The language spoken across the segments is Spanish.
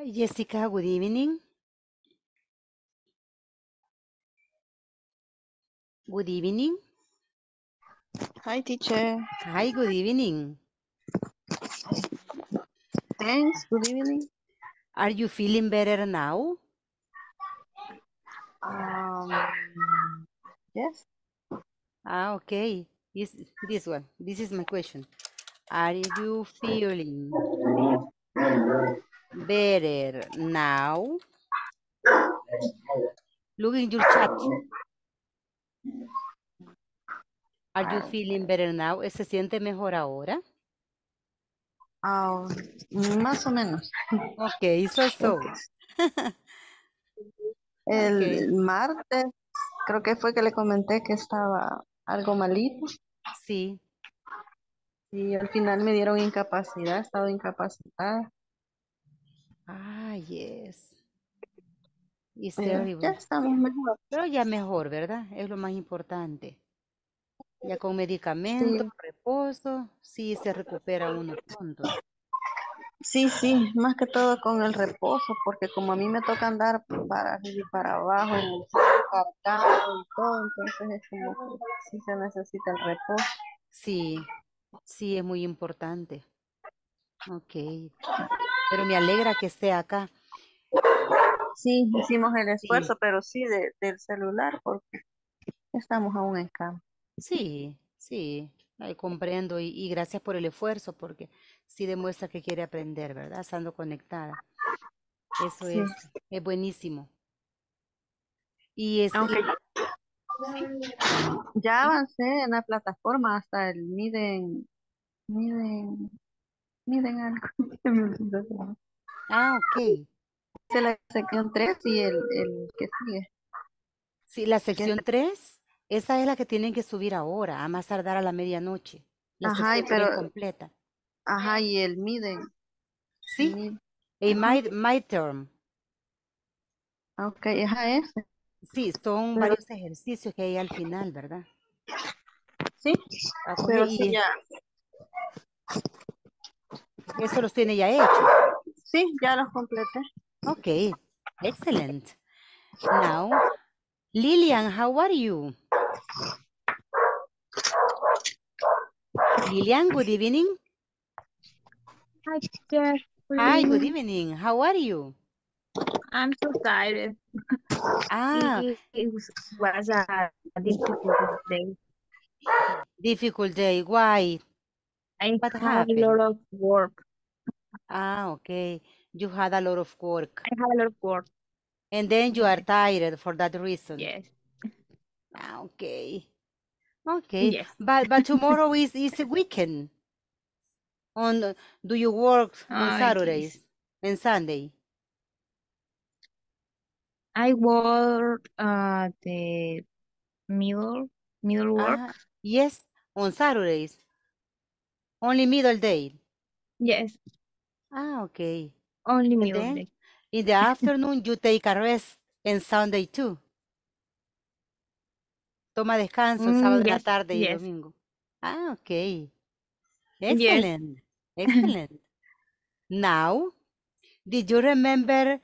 Hi, Jessica. Good evening. Good evening. Hi, teacher. Hi, good evening. Thanks. Good evening. Are you feeling better now? Um, yes. Ah, okay. This, this one. This is my question. Are you feeling better now? your chat. Are you feeling better now? ¿Se siente mejor ahora? Ah, más o menos. Ok, hizo todo. El martes creo que fue que le comenté que estaba algo malito. Sí. Y al final me dieron incapacidad, he estado incapacitada. Ah, yes. Y ya estamos mejor. Pero ya mejor, ¿verdad? Es lo más importante. Ya con medicamento, reposo, sí se recupera uno pronto. Sí, sí, más que todo con el reposo, porque como a mí me toca andar para arriba y para abajo, en el y todo, entonces es como Si se necesita el reposo. Sí, sí, es muy importante. Ok pero me alegra que esté acá. Sí, hicimos el esfuerzo, pero sí del celular, porque estamos aún en campo. Sí, sí, comprendo y, gracias por el esfuerzo, porque sí demuestra que quiere aprender, ¿verdad? Estando conectada. Eso es, es buenísimo. Y es... Eh, ya avancé en la plataforma, hasta el Miden, Miden miden algo Ah, ok. Es la sección 3 y el, el que sigue. Sí, la sección 3, esa es la que tienen que subir ahora, a más tardar a la medianoche. La ajá, pero, completa. Ajá, y el Miden. Sí, my, my term. Ah, ok, ajá, ese. Sí, son varios ejercicios que hay al final, ¿verdad? Sí, pero sí, eso los tiene ya hecho Sí, ya los completé. Ok, excelente. Now, Lilian, how are you? Lilian, good evening. Hi, teacher. Hi, good evening. How are you? I'm so tired. Ah. It, it was a difficult day. Difficult day. Why? I What had a lot of work. Ah, okay. You had a lot of work. I had a lot of work. And then you are tired for that reason. yes, Ah, okay. Okay. yes. But but tomorrow is is a weekend. On do you work on Saturdays and Sunday? I work uh the middle middle work. Ah, yes, on Saturdays. Only middle day? Yes. Ah, okay. Only and middle then, day. In the afternoon, you take a rest and Sunday too. Toma descanso mm, sábado yes, la tarde yes. y domingo. Ah, okay. Excellent. Yes. Excellent. now, did you remember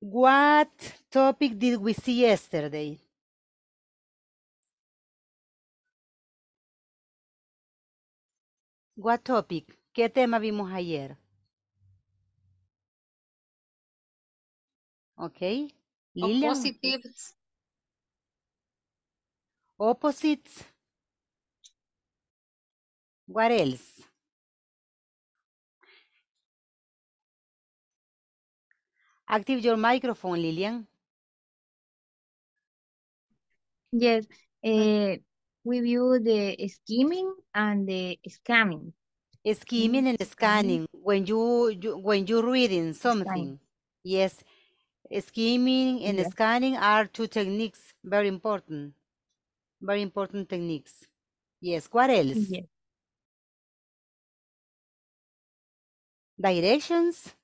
what topic did we see yesterday? What topic? ¿Qué tema vimos ayer? Ok. Lilian. Opposites. What else? Active your microphone, Lilian. Yes. Ah. Eh, we view the scheming and the scanning. Scheming and scanning. When you, you when you're reading something, scanning. yes, scheming and yes. scanning are two techniques. Very important. Very important techniques. Yes. What else? Yes. Directions.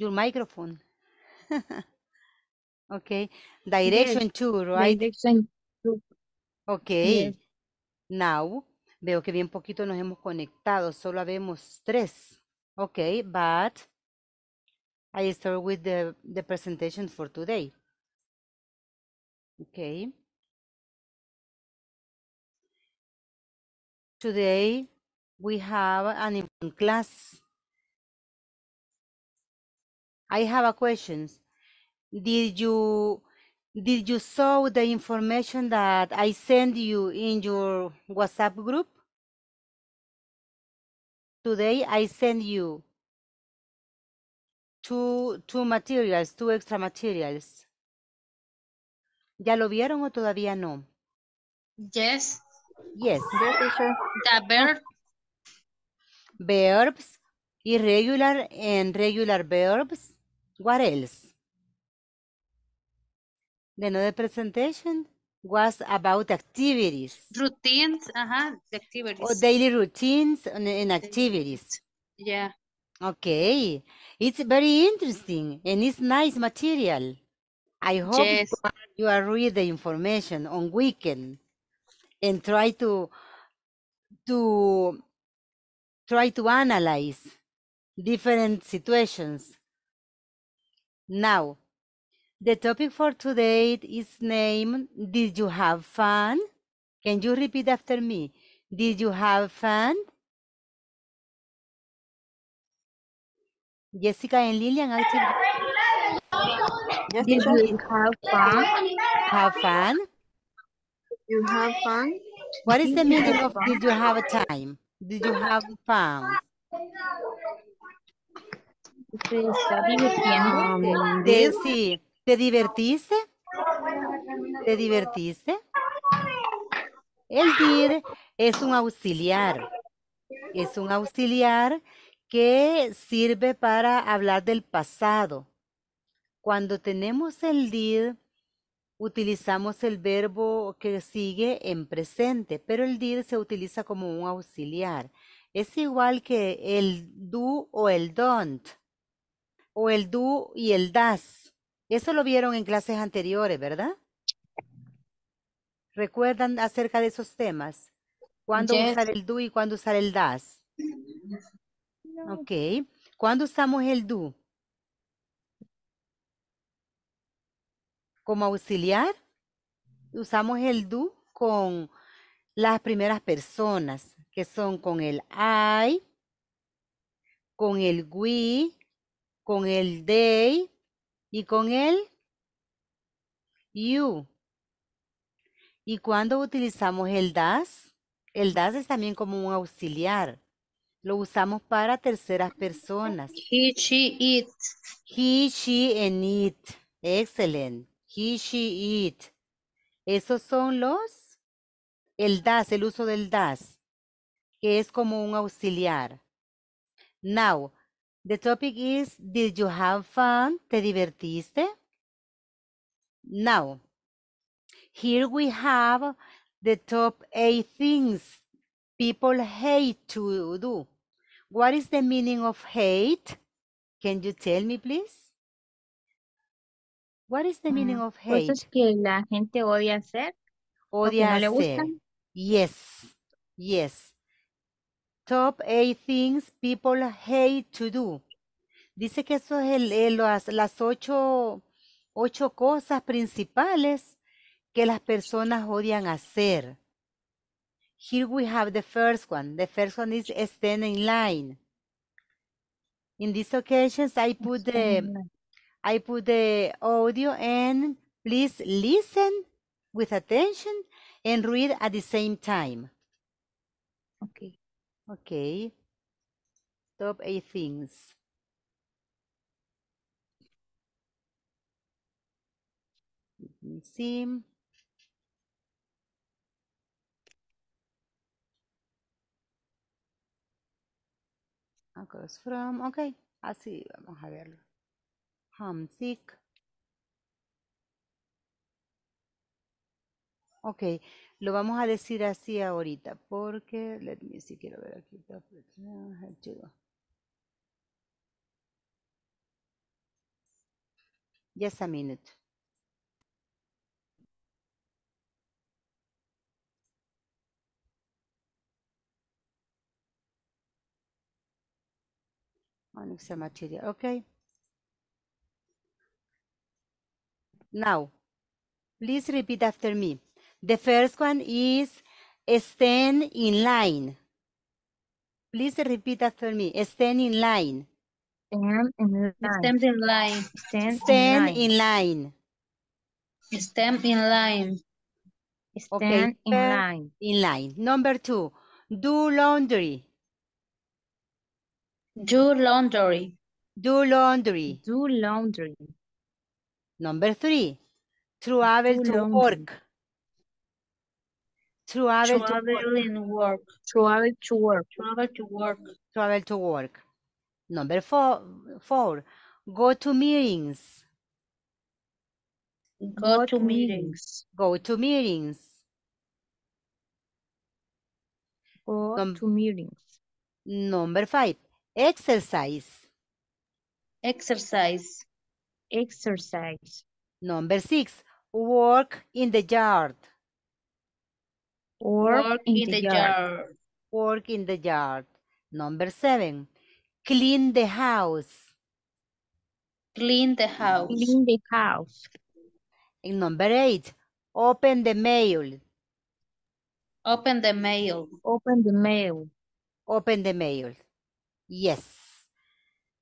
your microphone. okay. Direction two, right? Direction two. Okay. Now, veo que bien poquito nos hemos conectado. Solo habemos tres. Okay, but I start with the, the presentation for today. Okay. Today we have an class I have a question. Did you did you saw the information that I sent you in your WhatsApp group? Today I send you two, two materials, two extra materials. ¿Ya lo vieron o todavía no? Yes. Yes. The verb. Verbs, irregular and regular verbs. What else? The other presentation was about activities. Routines, uh-huh, activities. Or oh, daily routines and, and activities. Yeah. Okay. It's very interesting and it's nice material. I hope yes. you are read the information on weekend and try to to try to analyze different situations now, the topic for today is named Did you have fun? Can you repeat after me? Did you have fun? Jessica and Lillian, active. Did you have fun? Have fun? You have fun? What is the meaning of did you have a time? Did you have fun? está ah, ¿te divertiste? ¿Te divertiste? El dir es un auxiliar. Es un auxiliar que sirve para hablar del pasado. Cuando tenemos el did, utilizamos el verbo que sigue en presente, pero el did se utiliza como un auxiliar. Es igual que el do o el don't o el do y el das. Eso lo vieron en clases anteriores, ¿verdad? ¿Recuerdan acerca de esos temas? ¿Cuándo usar el do y cuándo usar el das? Ok. ¿Cuándo usamos el do? Como auxiliar, usamos el do con las primeras personas, que son con el I, con el we, con el they y con el you. ¿Y cuando utilizamos el das? El das es también como un auxiliar. Lo usamos para terceras personas. He, she, it. He, she, and it. Excelente. He, she, it. Esos son los, el das, el uso del das, que es como un auxiliar. Now, The topic is, did you have fun? ¿Te divertiste? Now, here we have the top eight things people hate to do. What is the meaning of hate? Can you tell me, please? What is the ah, meaning of hate? Cosas que la gente odia hacer. Odia no hacer. Le Yes, yes. Top eight things people hate to do. Dice que eso es las, ocho, cosas principales que las personas odian hacer. Here we have the first one. The first one is stand in line. In these occasions, I put the I put the audio and please listen with attention and read at the same time. Okay. Okay. Top eight things. Let me see. Across from, ok, así vamos a verlo. Homesick. Ok, Lo vamos a decir así ahorita, porque, let me see, quiero ver aquí. Just a minute. a ah, material. Okay. Now, please repeat after me. The first one is stand in line. Please repeat after me. Stand in line. Stand in line. Stand in line. Stand, in line. Stand in line. in line. In line. Number two, do laundry. Do laundry. Do laundry. Do laundry. Number three, travel do to laundry. work. Travel, travel to work. work. Travel to work. Travel to work. Travel to work. Number four, four go to meetings. Go, go to, meetings. meetings. Go to meetings. Go Num to meetings. Number five, exercise. Exercise. Exercise. Number six, work in the yard. Work, Work in, in, the, yard. yard. Work in the yard. Number seven, clean the house. Clean the house. Clean the house. And number eight, open the mail. Open the mail. Open the mail. Open the mail. Yes.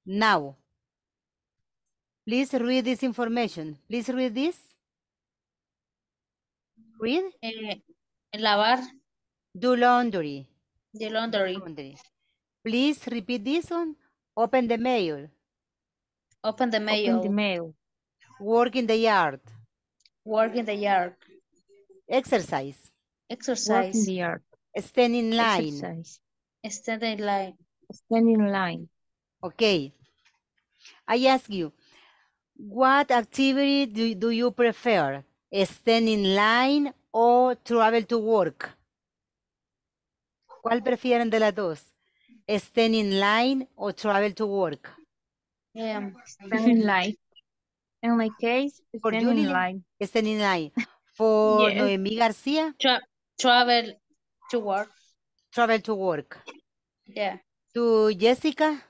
Now, please read this information. Please read this. Read. Eh, Lavar. Do laundry. The laundry. laundry. Please repeat this one. Open the mail. Open the mail. Open the mail. Work in the yard. Work in the yard. Exercise. Exercise. Work in the yard. Stand in line. Exercise. Stand in line. Stand in line. Okay. I ask you, what activity do, do you prefer? Stand in line o Travel to Work? ¿Cuál prefieren de las dos? ¿Stand in line o travel to work? Um, em, stand in line. In my case, For stand in line. Stand in line. For Noemi García? travel to work. Travel to work. Yeah. To Jessica?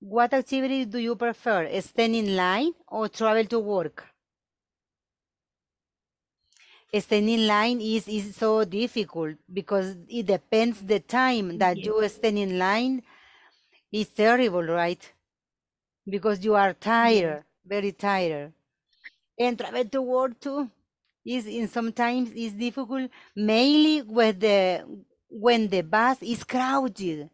What activity do you prefer, stand in line or travel to work? Stand in line is, is so difficult because it depends the time that yes. you stand in line It's terrible, right? Because you are tired, very tired. And travel to work too is in sometimes is difficult, mainly when the when the bus is crowded.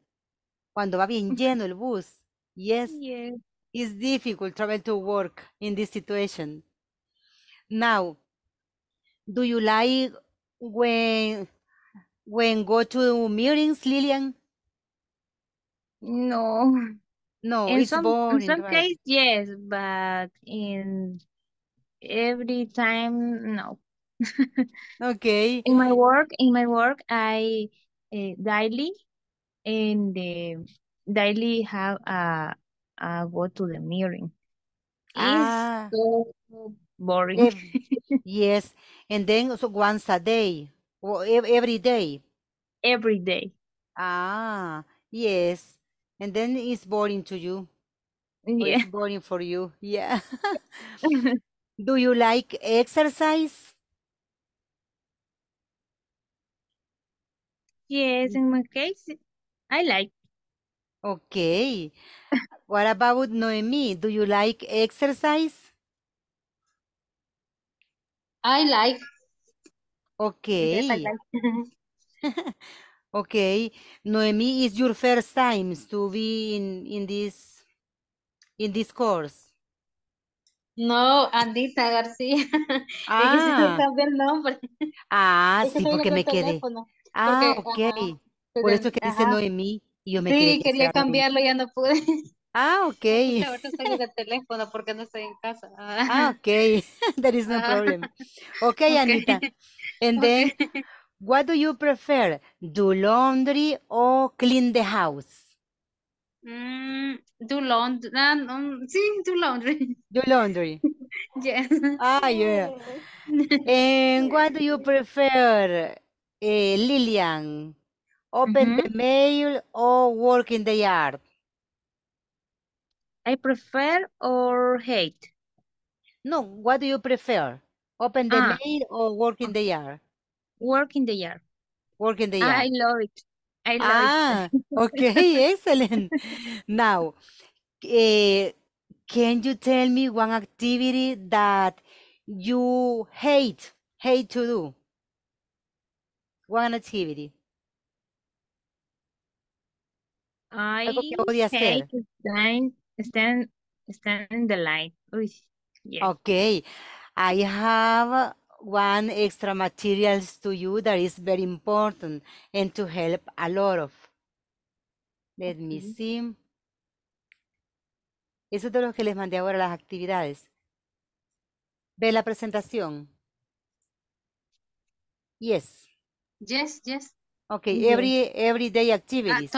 Cuando va bien lleno el bus. Yes, yes, it's difficult travel to work in this situation. Now, do you like when when go to meetings, Lillian? No. No, in it's some, boring. In some right? case, yes, but in every time, no. okay. In my work, in my work, I uh, daily in the daily have a, a go to the mirror. Ah. so boring. Every, yes, and then also once a day, or every day. Every day. Ah, yes. And then it's boring to you. Yeah. It's boring for you. Yeah. Do you like exercise? Yes, in my case, I like. Okay. What about Noemi? Do you like exercise? I like. Okay. Ok, okay. Noemi, is your first time to be in, in this in this course? No, Andita García. Ah. Ah, sí, porque me quedé. Ah, ok. Por eso que dice Noemí yo me sí, quería, cambiarlo y ya no pude. Ah, ok. Ahorita estoy en el teléfono porque no estoy en casa. Ah, ok. There is no ah. problem. Okay, Anita. And then, what do you prefer? Do laundry or clean the house? Mm, do laundry. Ah, sí, do laundry. Do laundry. yes. Ah, yeah. and what do you prefer, eh, Lilian? Open mm -hmm. the mail or work in the yard? I prefer or hate? No, what do you prefer? Open the ah. mail or work in the yard? Work in the yard. Work in the yard. I love it. I love ah, it. okay, excellent. Now, uh, can you tell me one activity that you hate, hate to do? One activity. I Algo que odia hacer. Stand, stand, in the light. Uy, I have one extra materials to you that is very important and to help a lot of. Let me see. Eso es de los que les mandé ahora las actividades. ¿Ve la presentación? Yes. Yes, yes. ok every everyday ah, activities.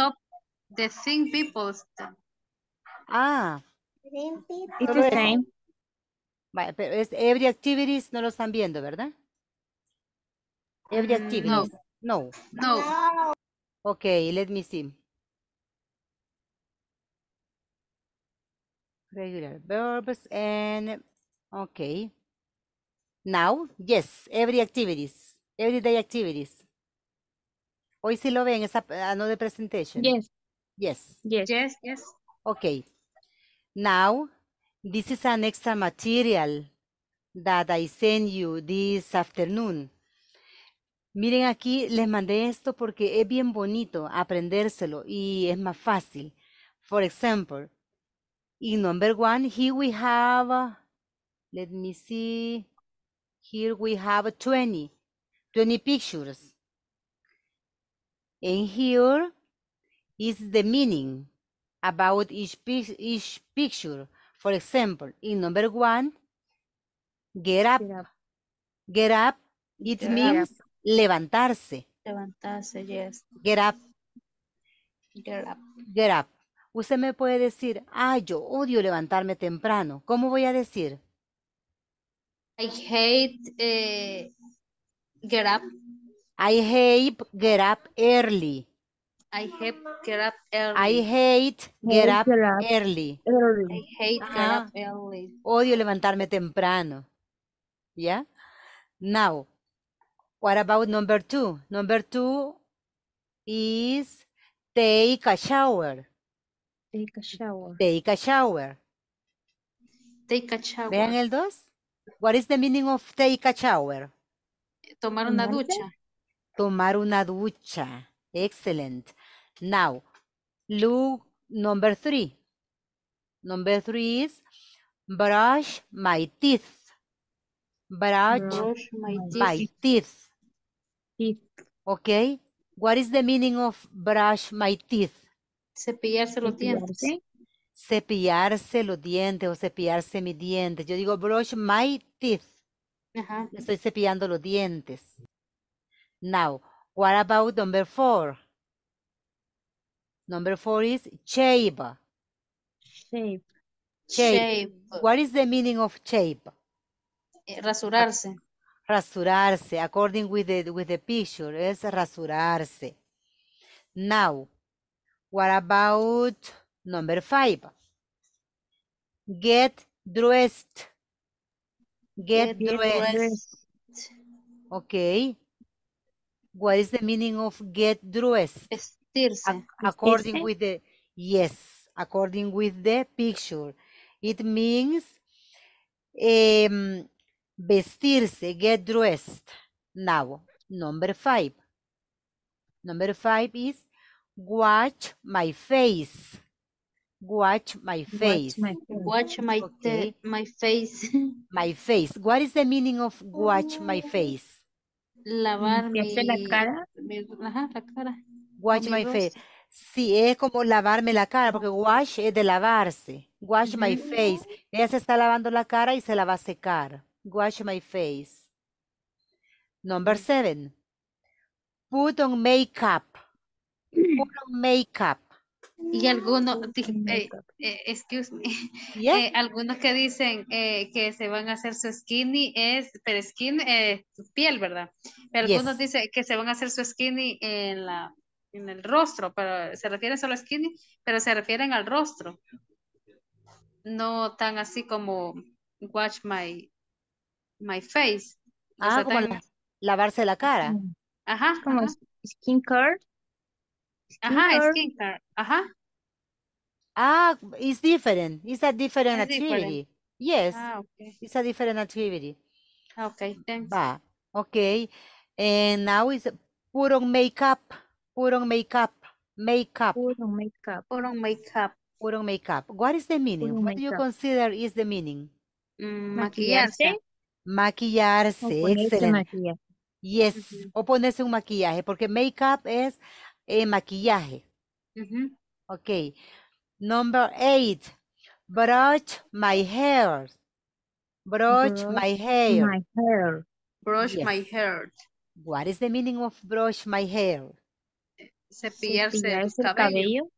The same people. Ah. It's the same. Vaya, pero es every activities no lo están viendo, ¿verdad? Every mm, activities. No. No. no. Ok, let me see. Regular verbs and... Ok. Now, yes, every activities. Everyday activities. Hoy sí lo ven, esa ah, de presentation. Yes. Yes. Yes. Yes, yes. Okay. Now, this is an extra material that I send you this afternoon. Miren aquí, les mandé esto porque es bien bonito aprendérselo y es más fácil. For example, in number one, here we have, let me see, here we have 20, 20 pictures. And here is the meaning about each, picture. For example, in number one, get up. Get up, it means levantarse. Levantarse, yes. Get up. Get up. Get up. Usted me puede decir, ah, yo odio levantarme temprano. ¿Cómo voy a decir? I hate eh, get up. I hate get up early. I hate get up early. I hate get up early. Odio levantarme temprano. ¿Ya? Now, what about number two? Number two is take a shower. Take a shower. Take a shower. Take a shower. Vean el dos. What is the meaning of take a shower? Tomar una ducha. Tomar una ducha. Excellent. Now, look number three. Number three is brush my teeth. Brush, my, teeth. teeth. Okay. What is the meaning of brush my teeth? Cepillarse los dientes. Cepillarse los dientes o cepillarse mi dientes. Yo digo brush my teeth. Estoy cepillando los dientes. Now, what about number four? Number four is shape. Shape. Shape. shape. What is the meaning of shape? Eh, rasurarse. Rasurarse, according with the, with the picture, es rasurarse. Now, what about number five? Get dressed. Get, Get dressed. dressed. Okay. What is the meaning of get dressed? According with the, yes, according with the picture. It means um, vestirse, get dressed. Now, number five. Number five is watch my face. Watch my face. Watch my, my, okay. my face. my face. What is the meaning of watch my oh. face? Lavar mi, la cara. Mi, ajá, la cara. Wash my face. Sí, es como lavarme la cara, porque wash es de lavarse. Wash my face. Ella se está lavando la cara y se la va a secar. Wash my face. Number seven. Put on makeup. Mm. Put on makeup. Y algunos, eh, eh, excuse me, eh, algunos que dicen que se van a hacer su skinny es, pero skin, su piel, ¿verdad? Pero algunos dicen que se van a hacer su skinny en la, en el rostro, pero se refiere solo a skinny, pero se refieren al rostro. No tan así como watch my, my face. Ah, lavarse la cara. Ajá. Como ajá. skincare. Skin ajá, skincare. Ajá. Ah, it's different. It's a different it's activity. Different. Yes. Ah, okay. ok a different activity. Ah, okay, thanks. okay. And now it's put on makeup. Put makeup. Makeup. Put makeup. Put makeup. Put What is the meaning? What do you consider is the meaning? Mm, maquillarse. Maquillarse, excelente. Yes, o ponerse un maquillaje, porque makeup es eh, maquillaje. Ok. Number eight, brush my hair. Brush, my hair. Brush my hair. What is the meaning of brush my hair? Cepillarse, el, cabello.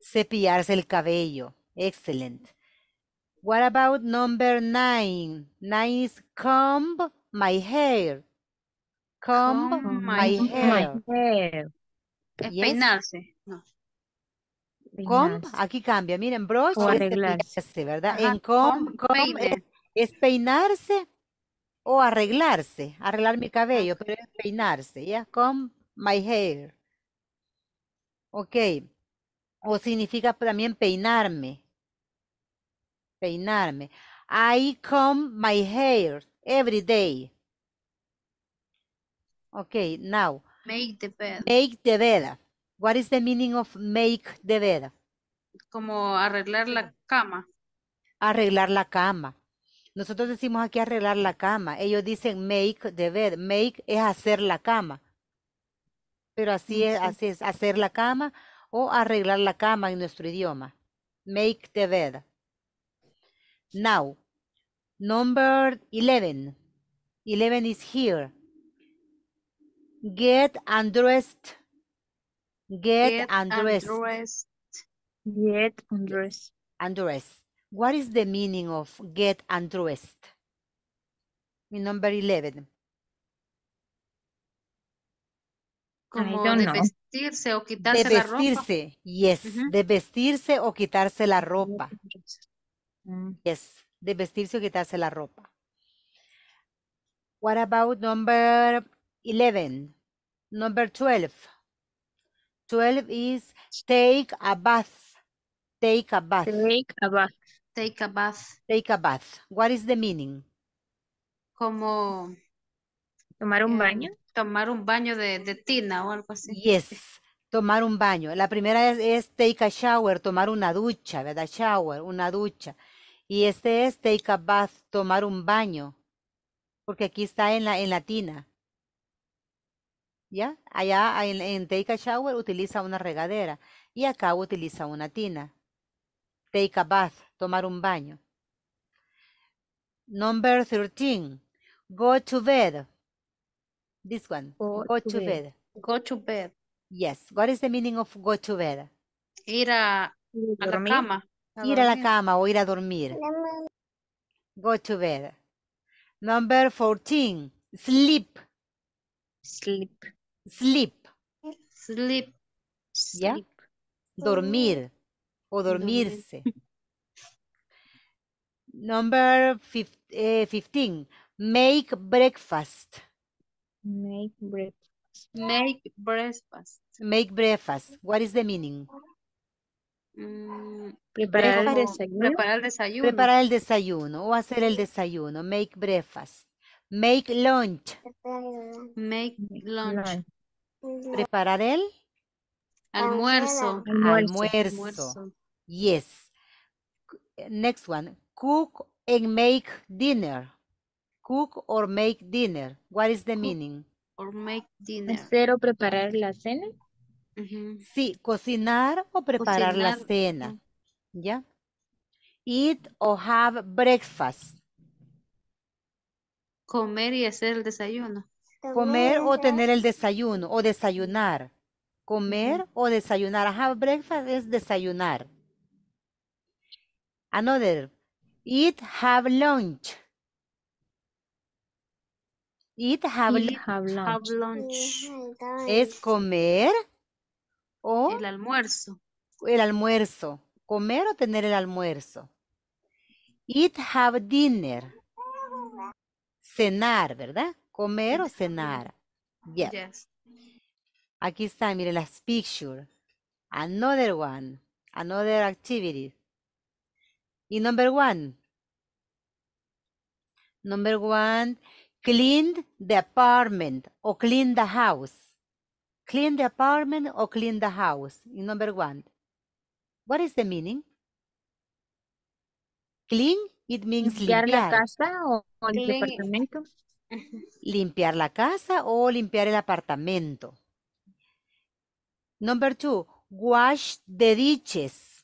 Cepillarse el cabello. excelente What about number nine? Nine is comb my hair. Comb, my, hair. peinarse. No. Comb, aquí cambia. Miren, brush es ¿verdad? en comb, es, peinarse o arreglarse, arreglar mi cabello, pero es peinarse, ¿ya? Comb my hair. Ok. O significa también peinarme. Peinarme. I comb my hair every day. Okay, now. Make the bed. Make the bed. What is the meaning of make the bed? Como arreglar la cama. Arreglar la cama. Nosotros decimos aquí arreglar la cama. Ellos dicen make the bed. Make es hacer la cama. Pero así es, hacer la cama o arreglar la cama en nuestro idioma. Make the bed. Now, number 11. 11 is here. Get undressed. Get, undressed. Get undressed. Undressed. What is the meaning of get undressed? mi number 11. Como de vestirse o quitarse la ropa. De vestirse o quitarse la ropa. Yes. De vestirse o quitarse la ropa. What about number 11? Number 12. 12 is take a bath. Take a bath. Take a bath. Take a bath. What is the meaning? Como eh, tomar un baño. Tomar un baño de, tina o algo así. Yes, tomar un baño. La primera es, take a shower, tomar una ducha, ¿verdad? Shower, una ducha. Y este es take a bath, tomar un baño. Porque aquí está en la, en la tina. ¿Ya? Allá en, en take a shower utiliza una regadera. Y acá utiliza una tina. Take a bath, tomar un baño. Number 13. Go to bed, This one. Go, to, bed. Go to bed. Yes. What is the meaning of go to bed? Ir a, la cama. ir a la cama o ir a dormir. Go to bed. Number 14. Sleep. Sleep. Sleep. Sleep. Dormir o dormirse. Number 15. Eh, make breakfast. Make breakfast. Make breakfast. Make breakfast. What is the meaning? Mm, preparar, el desayuno. preparar el desayuno. o hacer el desayuno. Make breakfast. Make lunch. Make lunch. Preparar el Almuerzo. almuerzo. Yes. Next one. Cook and make dinner. Cook or make dinner. What is the meaning? Or make dinner. Hacer o preparar la cena. Sí, cocinar o preparar la cena. ¿Ya? Eat or have breakfast. Comer y hacer el desayuno. Comer o tener el desayuno o desayunar. Comer o desayunar. Have breakfast es desayunar. Another. Eat, have lunch. Eat, have, lunch. Es comer o... El almuerzo. El almuerzo. Comer o tener el almuerzo. Eat, have dinner. Cenar, ¿verdad? Comer o cenar. Yes. Aquí está, miren las pictures. Another one. Another activity. Y number one. Number one Clean the apartment or clean the house. Clean the apartment or clean the house. number one. What is the meaning? Clean, it means limpiar. Limpiar la casa o, Limpiar la casa o limpiar el apartamento. Number two, wash the dishes.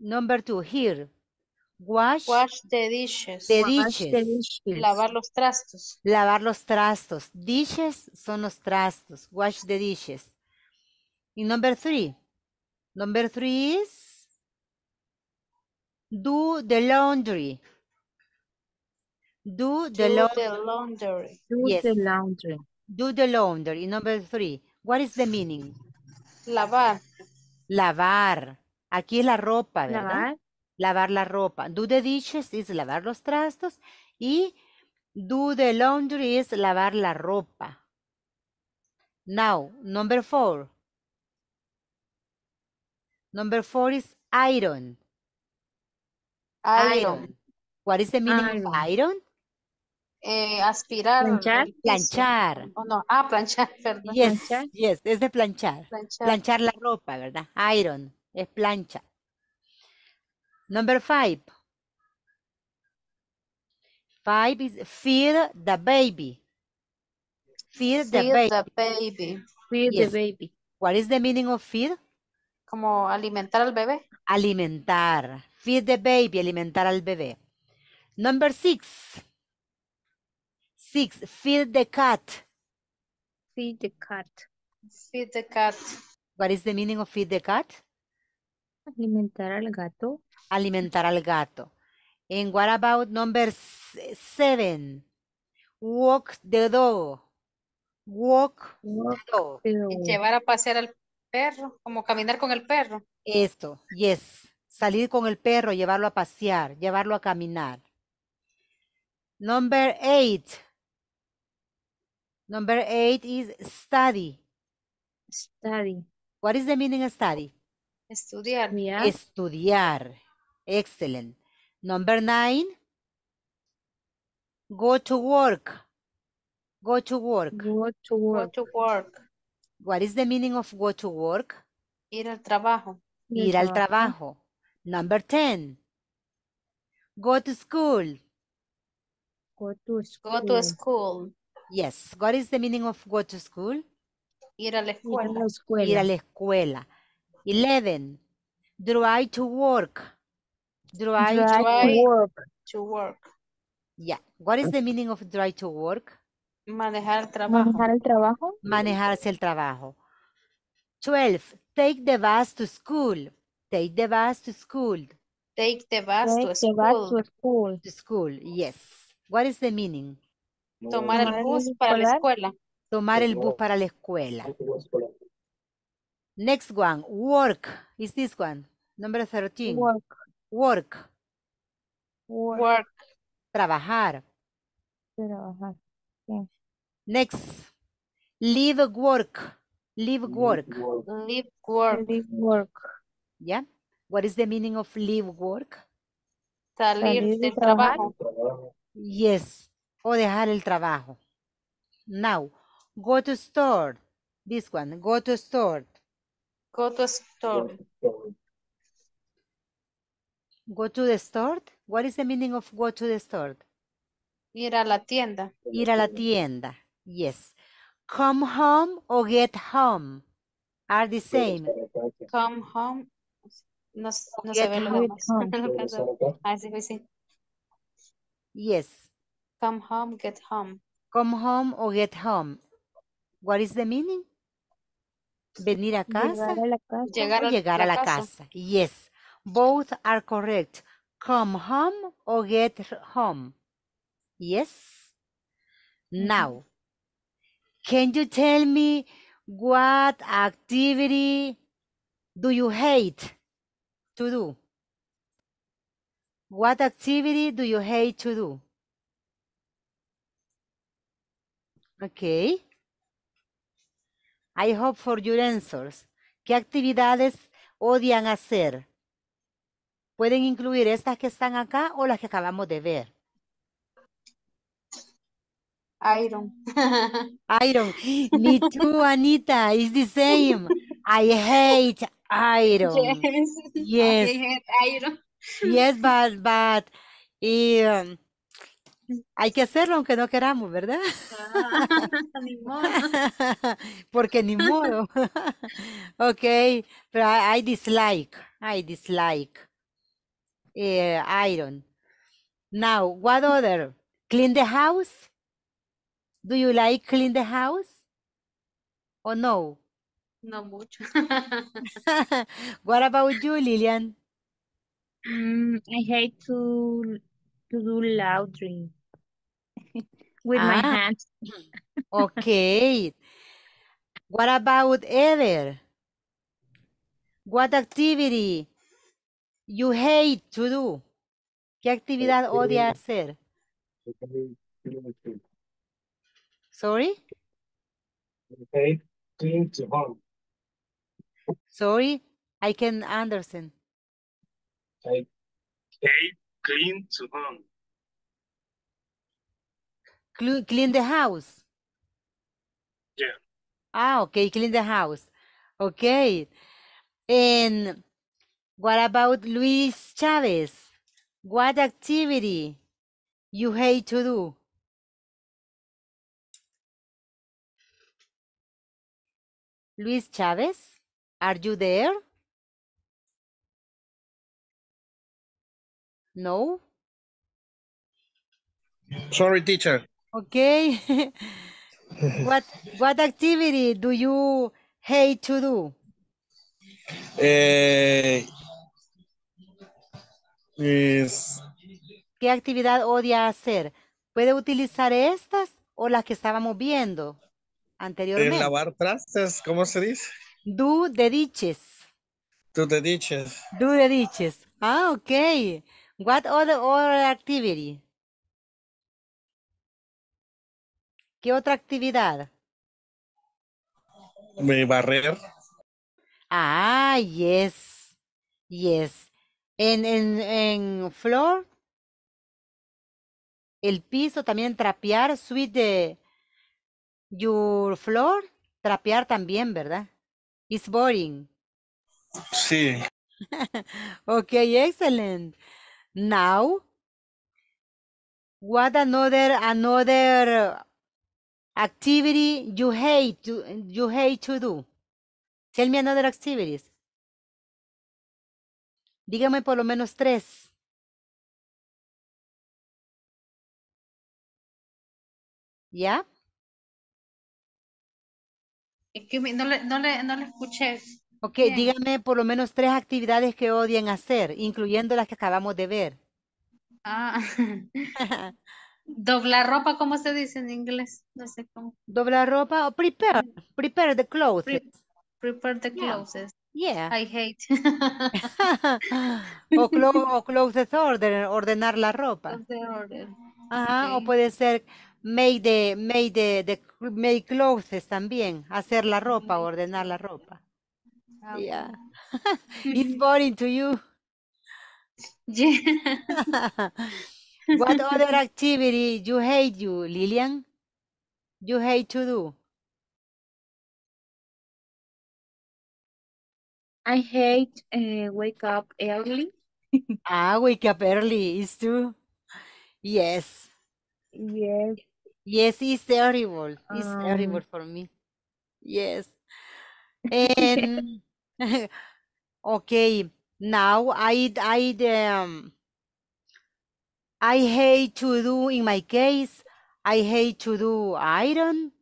Number two, here, Wash, the dishes. Lavar los trastos. Lavar los trastos. Dishes son los trastos. Wash the dishes. Y number three. Number three is do the laundry. Do the, laundry. Do the laundry. Do the laundry. number three. What is the meaning? Lavar. Lavar. Aquí es la ropa, ¿verdad? lavar la ropa. Do the dishes es lavar los trastos y do the laundry es lavar la ropa. Now, number four. Number four is iron. Iron. ¿Cuál es is the meaning iron. Eh, aspirar. Planchar. Planchar. Oh, no. Ah, planchar, perdón. Yes, es de planchar. planchar. Planchar la ropa, ¿verdad? Iron, es plancha. Number five. Five is feed the baby. Feed, the baby. Feed the baby. What is the meaning of feed? Como alimentar al bebé. Alimentar. Feed the baby, alimentar al bebé. Number six. Six, feed the cat. Feed the cat. Feed the cat. What is the meaning of feed the cat? Alimentar al gato. Alimentar al gato. And what about number seven? Walk the dog. Walk, the dog. Llevar a pasear al perro, como caminar con el perro. Esto, yes. Salir con el perro, llevarlo a pasear, llevarlo a caminar. Number eight. Number eight is study. Study. What is the meaning of study? Estudiar. mira. Estudiar. excelente Number nine. Go to work. Go to work. Go to work. What is the meaning of go to work? Ir al trabajo. Ir, al trabajo. Number ten Go to school. Go to school. Go to school. Yes. What is the meaning of go to school? Ir a la escuela. Ir a la escuela. 11. Drive to work. Drive, to, work. Yeah. What is the meaning of drive to work? Manejar el trabajo. Manejar el trabajo. Manejarse el trabajo. 12. Take the bus to school. Take the bus to school. Take the bus, school. school. To school, yes. What is the meaning? Tomar el bus para la escuela. Tomar el bus para la escuela. Next one, work, is this one. Number 13. Work. Work. Work. Trabajar. Next. Live work. Live work. leave work. work. Yeah. What is the meaning of live work? Salir, del trabajo. Yes. O dejar el trabajo. Now, go to store. This one, go to store. Go to store. Go to the store? What is the meaning of go to the store? Ir a la tienda. Ir a la tienda. Yes. Come home or get home are the same. Come home. No, se Yes. Come home, get home. Come home or get home. What is the meaning? venir a casa, llegar a llegar a, la, Yes, both are correct. Come home or get home. Yes. Now, can you tell me what activity do you hate to do? What activity do you hate to do? Okay. I hope for your answers. ¿Qué actividades odian hacer? Pueden incluir estas que están acá o las que acabamos de ver. Iron. Iron. Me too, Anita. It's the same. I hate iron. Yes. Yes. I hate iron. Yes, but, but eh, hay que hacerlo aunque no queramos, ¿verdad? Ah, Porque ni modo. ok, pero I, dislike, I dislike eh, iron. Now, what other? Clean the house? Do you like clean the house? Or no? No mucho. what about you, Lilian? Mm, I hate to to do laundry with ah, my hands. okay. What about other? What activity you hate to do? ¿Qué actividad odia hacer? Sorry? Okay, Sorry, I can understand. I hate Clean to home. Clean, clean the house. Yeah. Ah, okay, clean the house. Okay. And what about Luis Chavez? What activity you hate to do? Luis Chavez, are you there? No? Sorry, teacher. Okay. what what activity do you hate to do? Eh, ¿Qué actividad odia hacer? ¿Puede utilizar estas o las que estábamos viendo eh, anteriormente? lavar trastes, ¿cómo se dice? Do the ditches. Do the ditches. Do the ditches. Ah, ok. What other activity? ¿Qué otra actividad? Me barrer. Ah, yes. Yes. En, en, en floor, el piso también trapear, ¿Suite? de your floor, trapear también, ¿verdad? It's boring. Sí. ok, excelente now what another another activity you hate to you hate to do tell me another activities dígame por lo menos tres ya que no le, no le, no le escuché Ok, dígame por lo menos tres actividades que odien hacer, incluyendo las que acabamos de ver. Ah, doblar ropa, ¿cómo se dice en inglés? No sé cómo. Doblar ropa o prepare, mm. prepare the clothes. prepare the clothes. Yeah. I hate. o, clothes order, ordenar la ropa. Order. Ajá, o puede ser make the, the, make clothes también, hacer la ropa, ordenar la ropa. Yeah. it's boring to you. Yeah. what other activity you hate you, Lilian? You hate to do? I hate uh, wake up early. ah, wake up early is true. Yes. Yes. Yes, it's terrible. It's um, terrible for me. Yes. And Okay, now I I um I hate to do in my case, I hate to do iron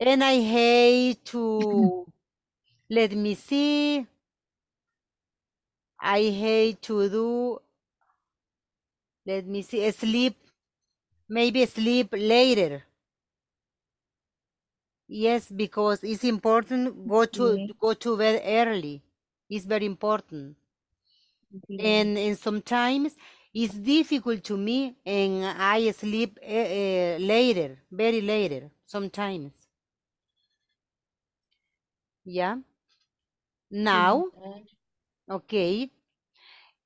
and I hate to let me see. I hate to do let me see sleep maybe sleep later Yes, because it's important go to mm -hmm. go to bed early. It's very important. Mm -hmm. And and sometimes it's difficult to me and I sleep uh, uh, later, very later sometimes. Yeah. Now, mm-hmm. okay,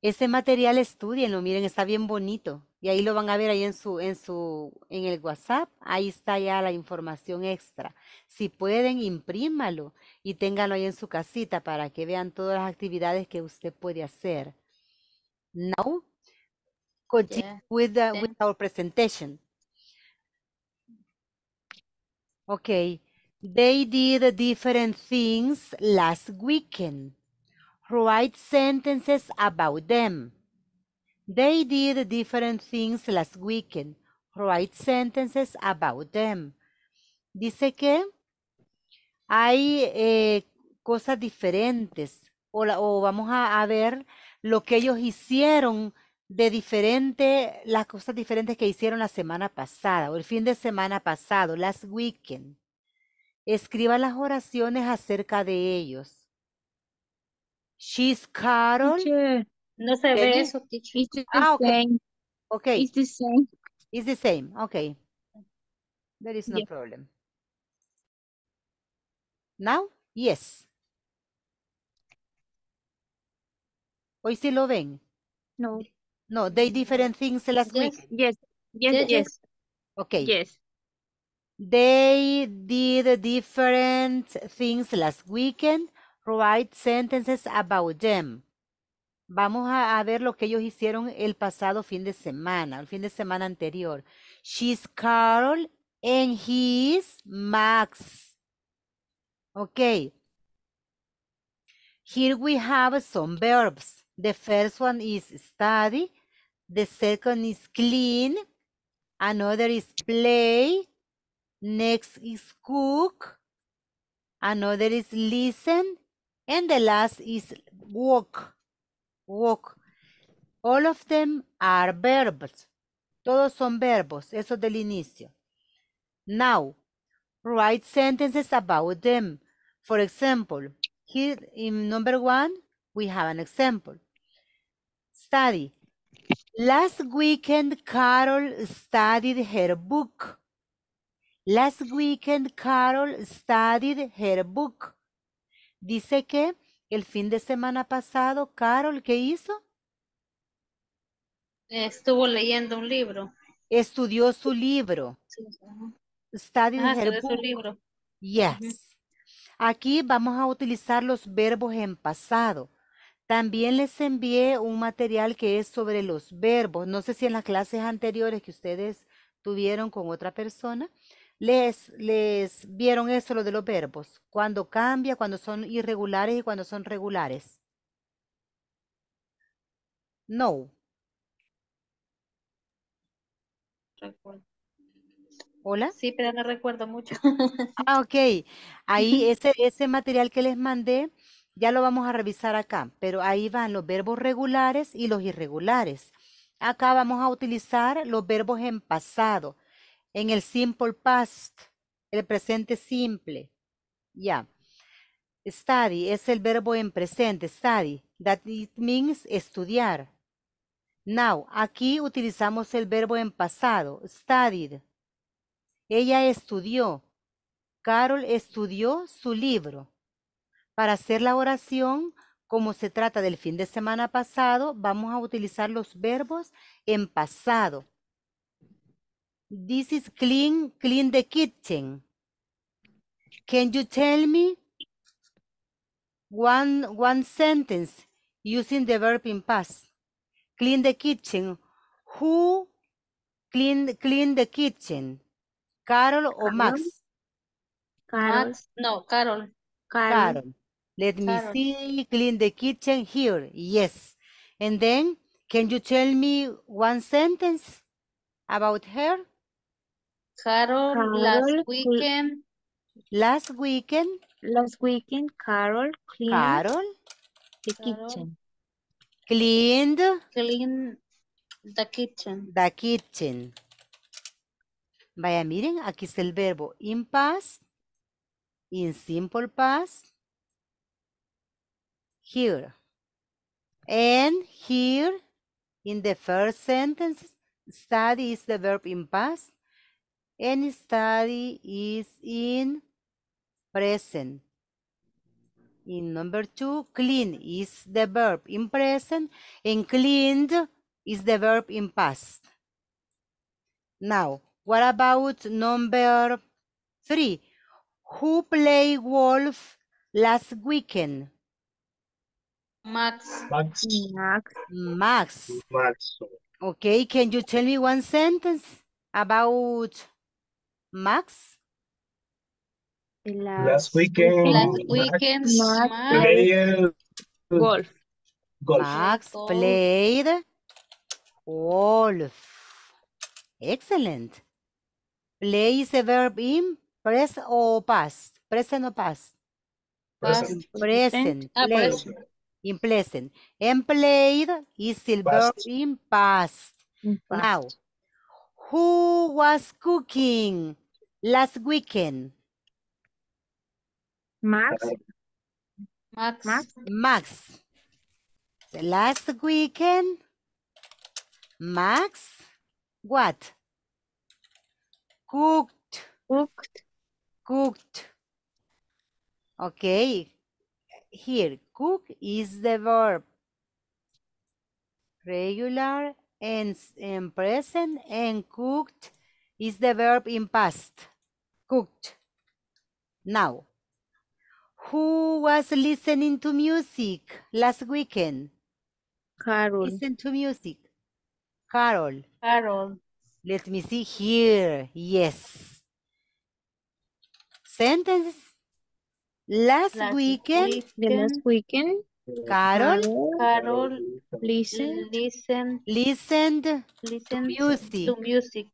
Ese material estudienlo, miren, está bien bonito. Y ahí lo van a ver ahí en su, en su, en el WhatsApp. Ahí está ya la información extra. Si pueden, imprímalo y ténganlo ahí en su casita para que vean todas las actividades que usted puede hacer. Now, continue with, our presentation. Okay, they did different things last weekend. Write sentences about them. They did different things last weekend. Write sentences about them. Dice que hay eh, cosas diferentes o, vamos a, a, ver lo que ellos hicieron de diferente, las cosas diferentes que hicieron la semana pasada o el fin de semana pasado, last weekend. Escriba las oraciones acerca de ellos. She's Carol. Teacher. No se ve eso, teacher. It's the ah, okay. same. Okay. It's the same. It's the same. Okay. There is no yeah. problem. Now? Yes. Hoy sí lo ven. No. No, they different things last yes. week. Yes. Yes, yes. Yes. Okay. Yes. They did different things last weekend. Write sentences about them. Vamos a, ver lo que ellos hicieron el pasado fin de semana, el fin de semana anterior. She's Carol and he's Max. Okay. Here we have some verbs. The first one is study. The second is clean. Another is play. Next is cook. Another is listen. And the last is walk, walk. All of them are verbs. Todos son verbos, eso del inicio. Now, write sentences about them. For example, here in number one, we have an example. Study. Last weekend, Carol studied her book. Last weekend, Carol studied her book. Dice que el fin de semana pasado, Carol, ¿qué hizo? Estuvo leyendo un libro. Estudió su libro. Sí, ah, su libro. Yes. Aquí vamos a utilizar los verbos en pasado. También les envié un material que es sobre los verbos. No sé si en las clases anteriores que ustedes tuvieron con otra persona, les, les vieron eso, lo de los verbos. Cuando cambia, cuando son irregulares y cuando son regulares. No. Hola. Sí, pero no recuerdo mucho. ah, ok. Ahí ese, ese material que les mandé, ya lo vamos a revisar acá, pero ahí van los verbos regulares y los irregulares. Acá vamos a utilizar los verbos en pasado en el simple past, el presente simple. Ya. Study es el verbo en presente, study. That it means estudiar. Now, aquí utilizamos el verbo en pasado, studied. Ella estudió. Carol estudió su libro. Para hacer la oración, como se trata del fin de semana pasado, vamos a utilizar los verbos en pasado. This is clean, clean the kitchen. Can you tell me one, one sentence using the verb in past? Clean the kitchen. Who clean, clean the kitchen? Carol or Max? Carol. Max? No, Carol. Carol. Carol. Let me Carol. see, clean the kitchen here. Yes. And then, can you tell me one sentence about her? Carol, last weekend. Last weekend. Last weekend, Carol cleaned Carol. the kitchen. Cleaned. the kitchen. The kitchen. Vaya, miren, aquí está el verbo in past, in simple past, here. And here, in the first sentence, study is the verb in past. Any study is in present. In number two, clean is the verb in present and cleaned is the verb in past. Now, what about number three? Who played golf last weekend? Max. Max. Max. Max. Okay, can you tell me one sentence about Max. Last, last weekend. Last weekend. Max, Max played golf. golf. Max golf. played golf. Excellent. Play is a verb in present or past? Present or past? Present. Present. Ah, play. Present. In present. And played is the verb in past. in past. Now, who was cooking? Last weekend. Max. Max. Max. Max. The last weekend. Max. What? Cooked. Cooked. Cooked. Okay. Here, cook is the verb. Regular and, and present and cooked is the verb in past cooked. Now, who was listening to music last weekend? Carol. Listen to music. Carol. Carol. Let me see here. Yes. Sentence. Last, last weekend, weekend. The last weekend. Carol. Carol. Listen. Listen. Listened. Listened to music. To music.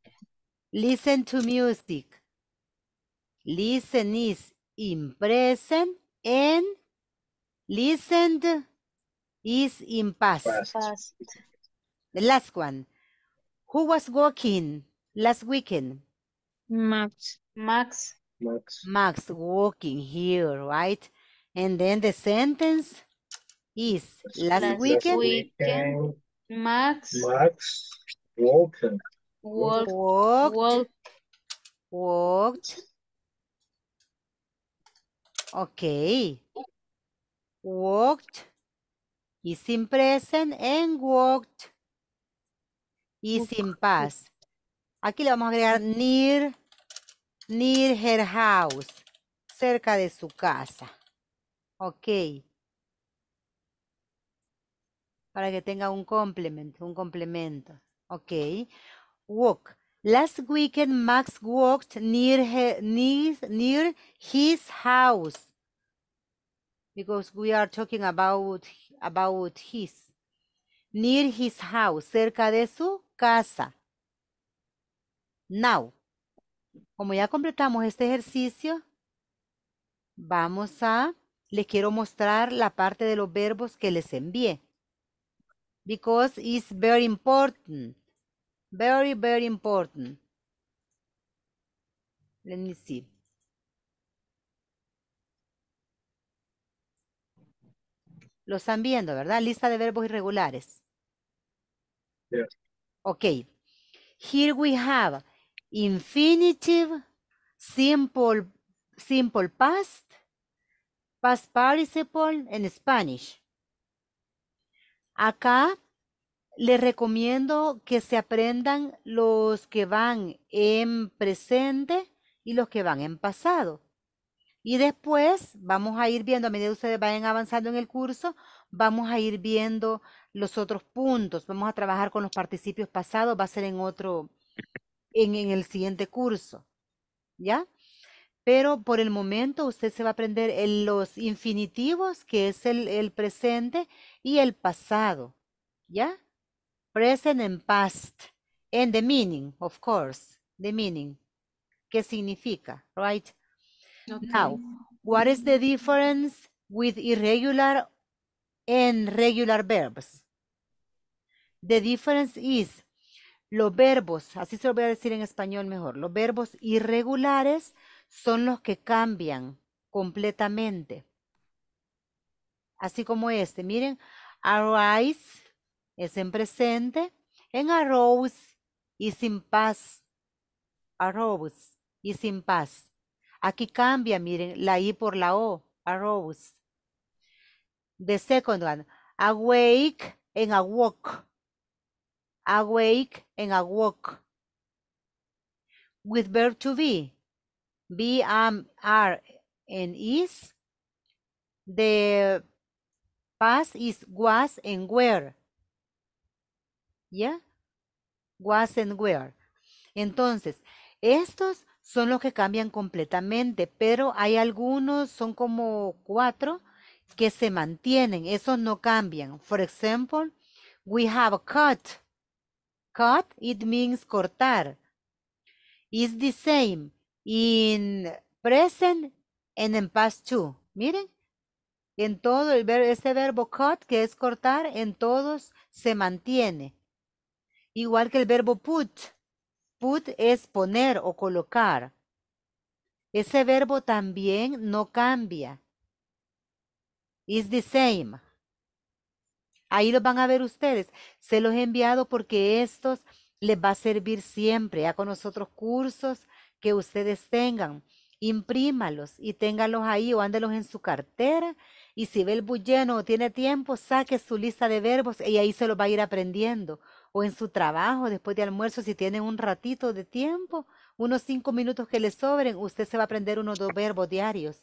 Listen to music. Listen is in present and listened is in past. past. The last one. Who was walking last weekend? Max. Max. Max. Max walking here, right? And then the sentence is last, last weekend, weekend. Max. Max walking. Walk, walked. Walked. Walked. walked Ok. Walked y in present and walked is sin past. Aquí le vamos a agregar near, near her house, cerca de su casa. Ok. Para que tenga un complemento, un complemento. Ok. Walk. Last weekend Max walked near, his house. Because we are talking about, about his. Near his house, cerca de su casa. Now, como ya completamos este ejercicio, vamos a, les quiero mostrar la parte de los verbos que les envié. Because it's very important. Very, very important. Let me see. Lo están viendo, ¿verdad? Lista de verbos irregulares. Yes. Ok. Here we have infinitive, simple, simple past, past participle en Spanish. Acá les recomiendo que se aprendan los que van en presente y los que van en pasado. Y después vamos a ir viendo, a medida que ustedes vayan avanzando en el curso, vamos a ir viendo los otros puntos. Vamos a trabajar con los participios pasados, va a ser en otro, en, el siguiente curso. ¿Ya? Pero por el momento usted se va a aprender los infinitivos, que es el presente, y el pasado. ¿Ya? present and past, and the meaning, of course, the meaning. ¿Qué significa, right? Now, what is the difference with irregular and regular verbs? The difference is los verbos, así se lo voy a decir en español mejor, los verbos irregulares son los que cambian completamente. Así como este, miren, arise, es en presente, en arrows y sin paz. Arrows y sin paz. Aquí cambia, miren, la I por la O, arose. The second one, awake en awoke. Awake en awoke. With verb to be, be, am, are, and is. The past is was and where. ¿Ya? Was and were. Entonces, estos son los que cambian completamente, pero hay algunos, son como cuatro, que se mantienen. Esos no cambian. For example, we have cut. Cut, it means cortar. Is the same in present and in past two. Miren, en todo el ese verbo cut, que es cortar, en todos se mantiene. Igual que el verbo put. Put es poner o colocar. Ese verbo también no cambia. Is the same. Ahí lo van a ver ustedes. Se los he enviado porque estos les va a servir siempre. Ya con nosotros cursos que ustedes tengan. Imprímalos y téngalos ahí o ándelos en su cartera. Y si ve el bulleno o tiene tiempo, saque su lista de verbos y ahí se los va a ir aprendiendo o en su trabajo, después de almuerzo, si tienen un ratito de tiempo, unos cinco minutos que le sobren, usted se va a aprender unos dos verbos diarios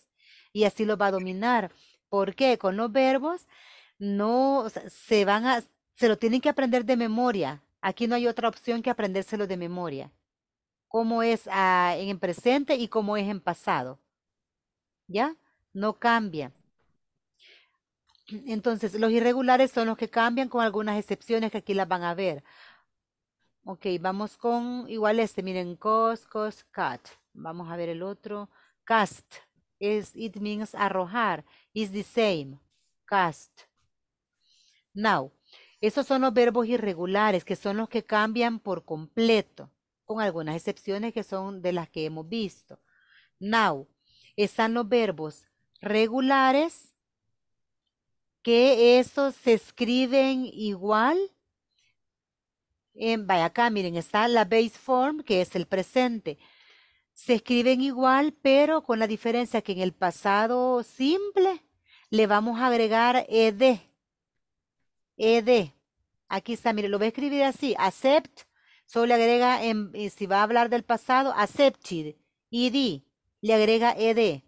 y así lo va a dominar. porque Con los verbos no se van a, se lo tienen que aprender de memoria. Aquí no hay otra opción que aprendérselo de memoria. Cómo es ah, en presente y cómo es en pasado. ¿Ya? No cambia. Entonces, los irregulares son los que cambian con algunas excepciones que aquí las van a ver. Ok, vamos con igual este, miren, cos, cos, cut. Vamos a ver el otro. Cast, it means arrojar, is the same, cast. Now, esos son los verbos irregulares, que son los que cambian por completo, con algunas excepciones que son de las que hemos visto. Now, están los verbos regulares que estos se escriben igual. En, vaya acá, miren, está la base form, que es el presente. Se escriben igual, pero con la diferencia que en el pasado simple le vamos a agregar ed. Ed. Aquí está, miren, lo voy a escribir así, accept. Solo le agrega, en, eh, si va a hablar del pasado, accepted, ed. Le agrega ed.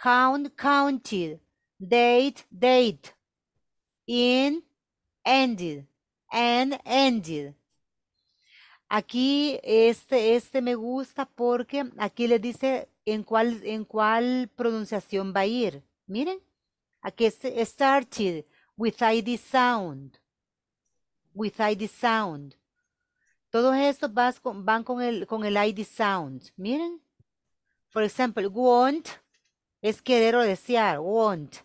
Count, counted date, date, in, ended, and ended. Aquí este, este me gusta porque aquí le dice en cuál, en cuál pronunciación va a ir. Miren, aquí es started with ID sound. With ID sound. Todos estos van con el, con el ID sound. Miren. Por ejemplo, want es querer o desear. Want.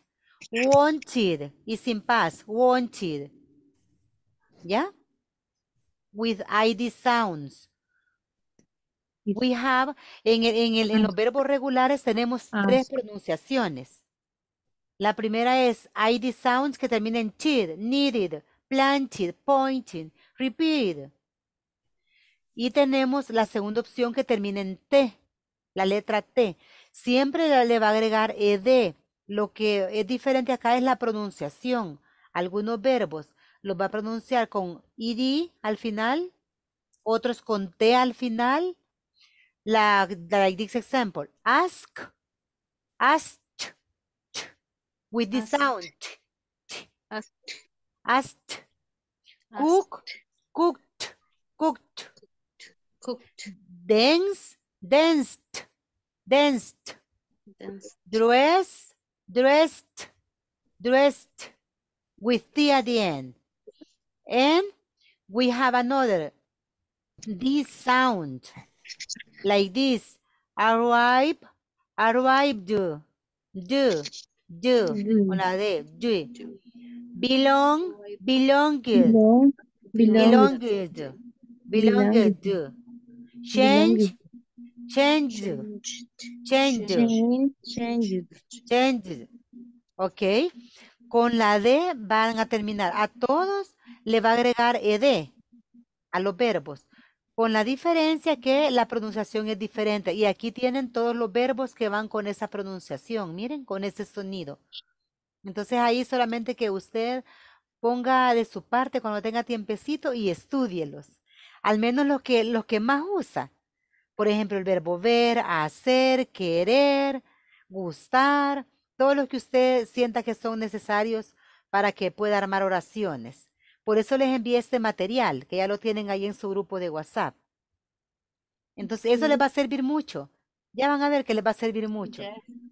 Wanted y sin paz, Wanted. ¿ya? With ID sounds. We have, en, en, en los verbos regulares tenemos ah, tres pronunciaciones. La primera es ID sounds que termina en tid, needed, planted, pointed, repeated. Y tenemos la segunda opción que termina en T, la letra T. Siempre le va a agregar ED, lo que es diferente acá es la pronunciación. Algunos verbos los va a pronunciar con id al final, otros con t al final. La, like this example, ask, ask, with the sound. Ask. Ask. Cook, cooked, cooked. Cooked. Dance, danced, danced. Dress, dressed, dressed with T at the end. And we have another, this sound, like this, arrive, arrive, do, do, do, on a do. Belong, belonged, belonged, belonged, belonged, change, change change change change, ¿Ok? Con la D van a terminar. A todos le va a agregar ED a los verbos. Con la diferencia que la pronunciación es diferente. Y aquí tienen todos los verbos que van con esa pronunciación. Miren, con ese sonido. Entonces ahí solamente que usted ponga de su parte cuando tenga tiempecito y estudielos. Al menos que, los que más usa. Por ejemplo, el verbo ver, hacer, querer, gustar, Todo lo que usted sienta que son necesarios para que pueda armar oraciones. Por eso les envié este material, que ya lo tienen ahí en su grupo de WhatsApp. Entonces, eso les va a servir mucho. Ya van a ver que les va a servir mucho.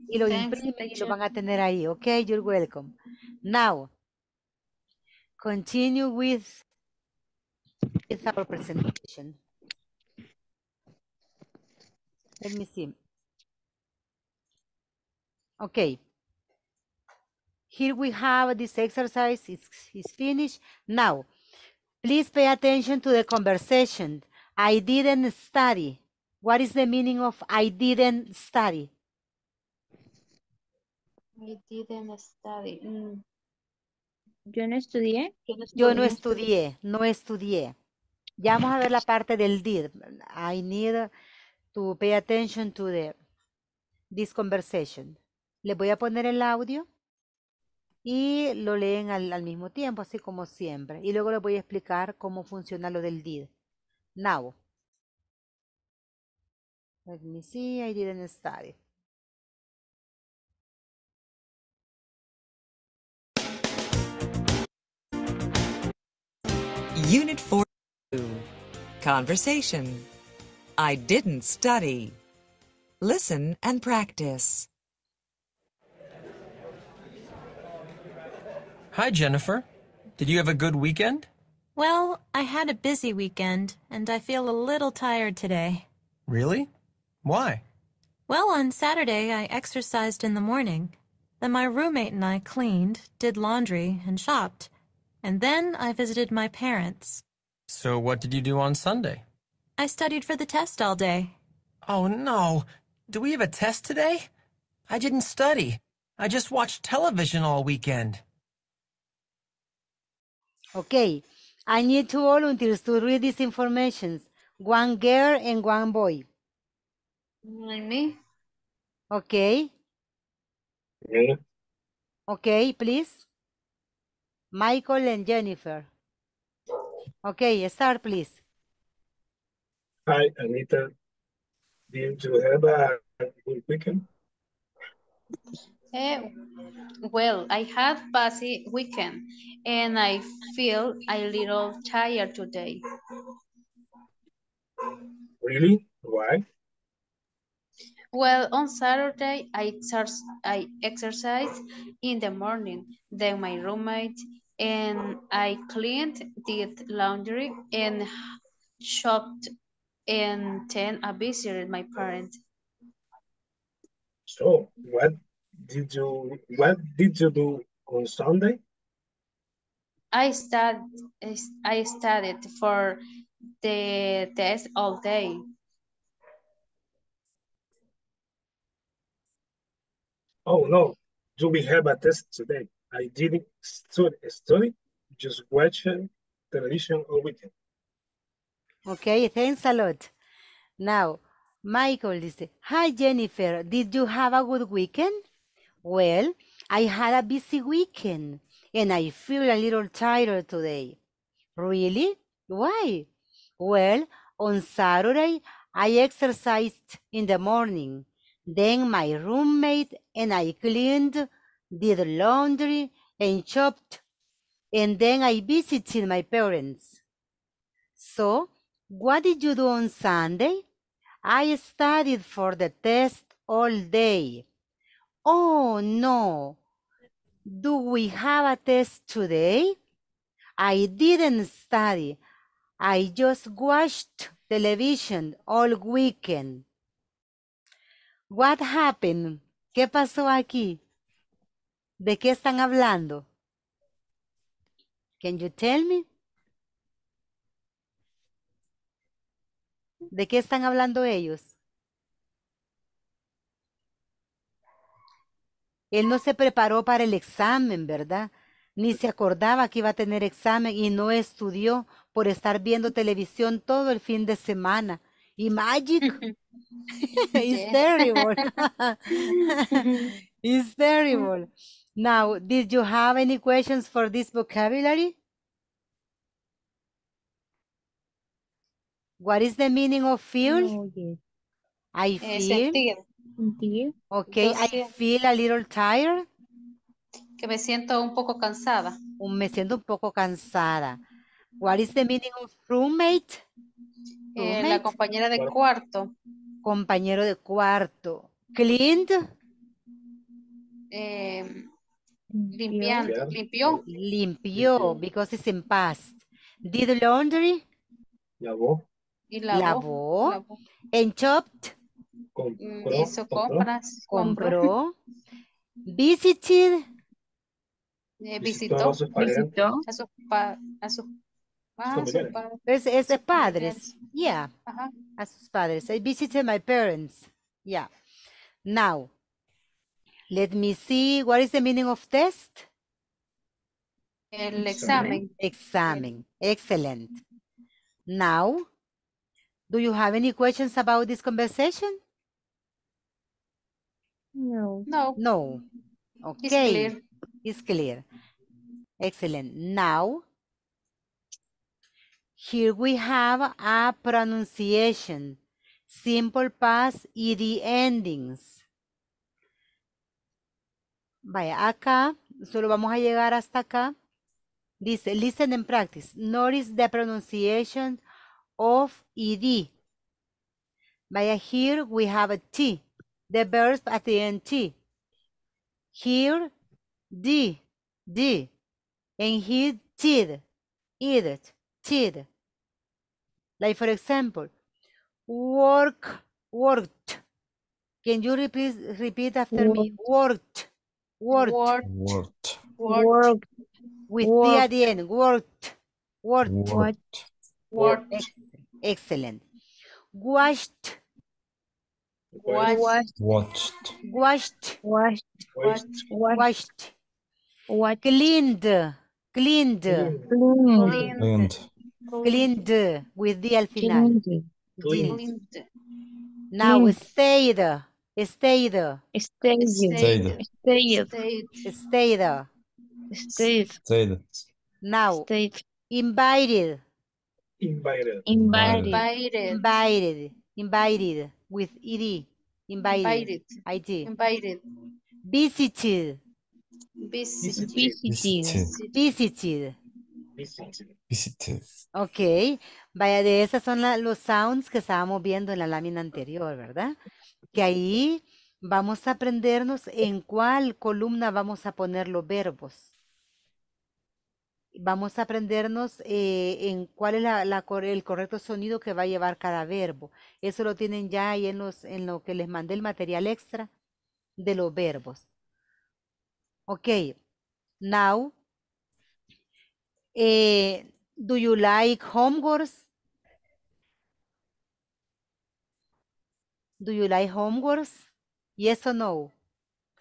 Y lo imprimen y lo van a tener ahí. Ok, you're welcome. Now, continue with, with our presentation. Let me see. Okay. Here we have this exercise It's finished. Now, please pay attention to the conversation. I didn't study. What is the meaning of I didn't study? I didn't study. Mm. Yo no estudié. Yo no estudié, no estudié. Ya vamos a ver la parte del did. I need to pay attention to the, this conversation. Les voy a poner el audio y lo leen al, mismo tiempo, así como siempre. Y luego les voy a explicar cómo funciona lo del did. Now. Let me see, I didn't study. Unit 4 Conversation I didn't study. Listen and practice. Hi, Jennifer. Did you have a good weekend? Well, I had a busy weekend, and I feel a little tired today. Really? Why? Well, on Saturday, I exercised in the morning. Then my roommate and I cleaned, did laundry, and shopped. And then I visited my parents. So, what did you do on Sunday? I studied for the test all day. Oh no, do we have a test today? I didn't study. I just watched television all weekend. Okay, I need two volunteers to read this information. One girl and one boy. me? Okay. Yeah. Okay, please. Michael and Jennifer. Okay, start please. Hi, Anita. Did you have a good weekend? Uh, well, I had busy weekend and I feel a little tired today. Really? Why? Well, on Saturday, I, exerc I exercised in the morning, then my roommate and I cleaned, did laundry, and shopped and 10, I visited my parents. So what did you what did you do on Sunday? I studied I studied for the test all day. Oh no, do we have a test today? I didn't study, study just watching television all weekend. Okay, thanks a lot. Now, Michael is, hi Jennifer, did you have a good weekend? Well, I had a busy weekend and I feel a little tired today. Really? Why? Well, on Saturday, I exercised in the morning. Then my roommate and I cleaned, did laundry, and chopped. And then I visited my parents. So what did you do on Sunday? I studied for the test all day. Oh, no. Do we have a test today? I didn't study. I just watched television all weekend. What happened? ¿Qué pasó aquí? ¿De qué están hablando? Can you tell me? ¿De qué están hablando ellos? Él no se preparó para el examen, ¿verdad? Ni se acordaba que iba a tener examen y no estudió por estar viendo televisión todo el fin de semana. Y Magic is terrible. It's terrible. Now, did you have any questions for this vocabulary? What is the meaning of feel? I eh, feel. I feel a little tired. Que me siento un poco cansada. Me siento un poco cansada. What is the meaning of roommate? Eh, la compañera de cuarto. Compañero de cuarto. Cleaned. Eh, limpiando. Limpió. Limpió, because it's in past. Did laundry. Y lavó. En chopped. Mm, compró, compras. Compró. Visited. Eh, visitó. Visitó. A sus, a padres. Ah, es, es padres. Yeah. A sus padres. I visited my parents. Yeah. Now, let me see. What is the meaning of test? El examen. Examen. Excellent. Now, Do you have any questions about this conversation? No. No. No. Okay. It's clear. It's clear. Excellent. Now, here we have a pronunciation. Simple past ED endings. Vaya, acá, solo vamos a llegar hasta acá. Dice, listen and practice. Notice the pronunciation of ed. But here we have a T, the verb at the end T. Here, D, D. And t did, t did. Like for example, work, worked. Can you repeat, repeat after worked. me? Worked, worked, worked, worked, worked. with worked. D at the end. Worked, worked. worked. Watched, Excellent. Washed. Washed. Washed. Washed. Washed. Washed. Cleaned. Cleaned. Cleaned. Cleaned. with the al final. Cleaned. Now stayed. Stayed. Stayed. Stayed. Stayed. Stayed. Stayed. Stayed. Now invited. Invited. Invited. Invited. Invited. With ed. Invited. Invited. Visited. Visited. Visited. Visited. Visited. Ok. Vaya, de esas son los sounds que estábamos viendo en la lámina anterior, ¿verdad? Que ahí vamos a aprendernos en cuál columna vamos a poner los verbos. Vamos a aprendernos eh, en cuál es la, el correcto sonido que va a llevar cada verbo. Eso lo tienen ya ahí en, los, en lo que les mandé el material extra de los verbos. Ok, now, eh, do you like homeworks? Do you like homeworks? Yes or no?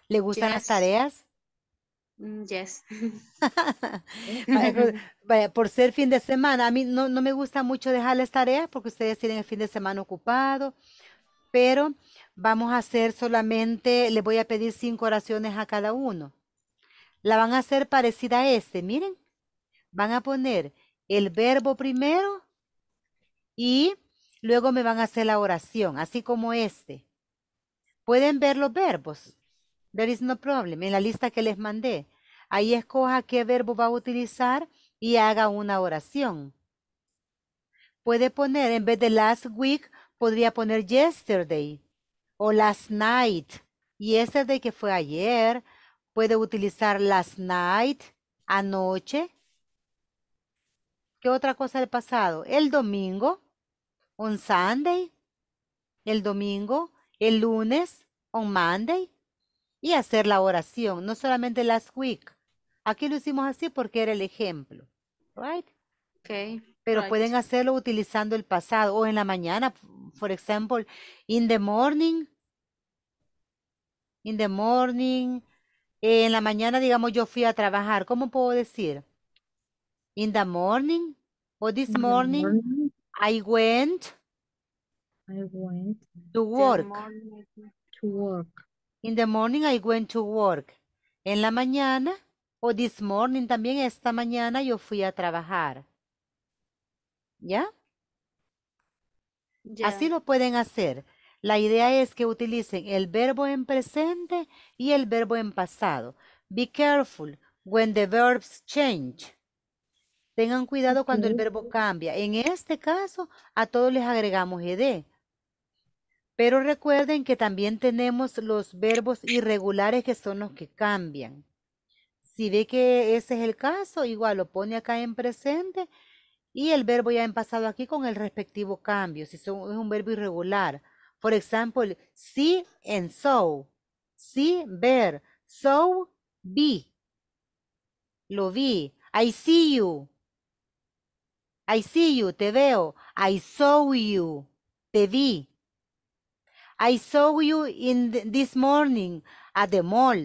¿Le gustan las tareas? Mm, yes. por ser fin de semana, a mí no, me gusta mucho dejarles tareas porque ustedes tienen el fin de semana ocupado, pero vamos a hacer solamente, les voy a pedir cinco oraciones a cada uno. La van a hacer parecida a este, miren. Van a poner el verbo primero y luego me van a hacer la oración, así como este. ¿Pueden ver los verbos? There is no problem. En la lista que les mandé. Ahí escoja qué verbo va a utilizar y haga una oración. Puede poner, en vez de last week, podría poner yesterday o last night. Yesterday que fue ayer. Puede utilizar last night, anoche. ¿Qué otra cosa del pasado? El domingo, on Sunday. El domingo, el lunes, on Monday y hacer la oración, no solamente last week. Aquí lo hicimos así porque era el ejemplo, right? Okay. Pero pueden hacerlo utilizando el pasado o en la mañana, por ejemplo, in the morning, in the morning, en la mañana, digamos, yo fui a trabajar, ¿cómo puedo decir? In the morning, o this morning, I went, I went To work. In the morning I went to work. En la mañana, o this morning también, esta mañana yo fui a trabajar. ¿Ya? Así lo pueden hacer. La idea es que utilicen el verbo en presente y el verbo en pasado. Be careful when the verbs change. Tengan cuidado cuando el verbo cambia. En este caso, a todos les agregamos ed. Pero recuerden que también tenemos los verbos irregulares que son los que cambian. Si ve que ese es el caso, igual lo pone acá en presente y el verbo ya en pasado aquí con el respectivo cambio, si es un verbo irregular. Por ejemplo, see en so, see, ver, so, be. Lo vi. I see you. I see you, te veo. I saw you, te vi. I saw you in this morning at the mall.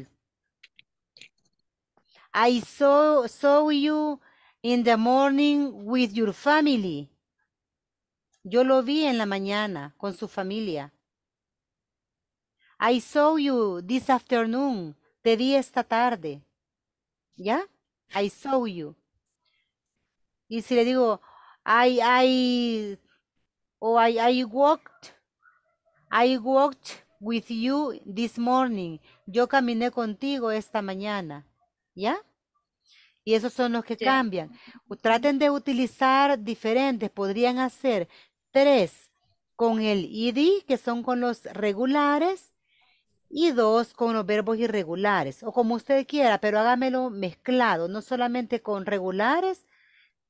I saw, saw you in the morning with your family. Yo lo vi en la mañana con su familia. I saw you this afternoon. Te vi esta tarde. ¿Ya? I saw you. Y si le digo, I, I, o I, I walked I walked with you this morning. Yo caminé contigo esta mañana. ¿Ya? Y esos son los que cambian. Traten de utilizar diferentes. Podrían hacer tres con el id, que son con los regulares, y dos con los verbos irregulares, o como usted quiera, pero hágamelo mezclado, no solamente con regulares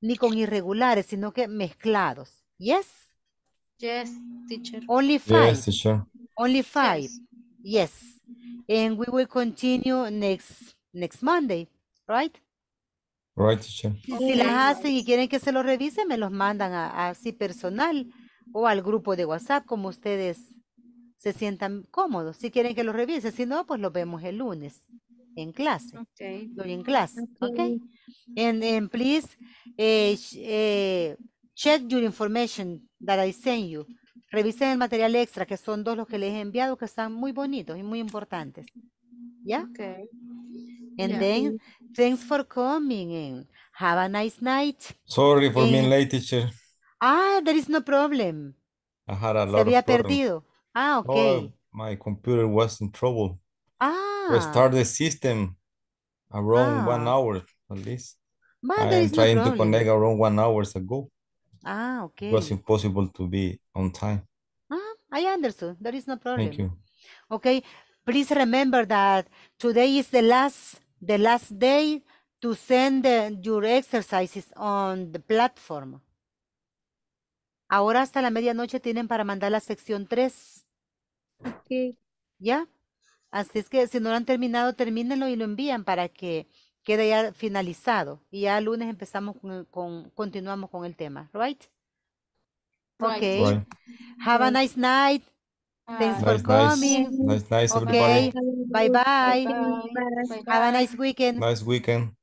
ni con irregulares, sino que mezclados. ¿Yes? Yes, teacher. Only five. Yes, teacher. Only five. Yes. And we will continue next next Monday, right? Right, teacher. Si las hacen y quieren que se lo revise, me los mandan a, así personal o al grupo de WhatsApp, como ustedes se sientan cómodos. Si quieren que lo revise, si no, pues lo vemos el lunes en clase. Okay. en clase, And, and please, eh, eh Check your information that I send you. Revisen el material extra, que son dos los que les he enviado, que están muy bonitos y muy importantes. ¿Ya? Yeah? Okay. And then, thanks for coming and have a nice night. Sorry for being late, teacher. Ah, there is no problem. I had a lot Se había perdido. Ah, okay. Oh, my computer was in trouble. Ah. Restart the system around ah. one hour at least. But I was trying to connect around one hours ago. Ah, It was impossible to be on time. Ah, I understood. There is no problem. Thank you. Okay. Please remember that today is the last the last day to send your exercises on the platform. Ahora hasta la medianoche tienen para mandar la sección 3. Ok. ¿Ya? Así es que si no lo han terminado, termínenlo y lo envían para que queda ya finalizado y ya lunes empezamos con, continuamos con el tema, right? Ok, Okay. Have a nice night. Thanks for coming. Nice, nice, okay. everybody. Bye bye. Have a nice weekend. Nice weekend.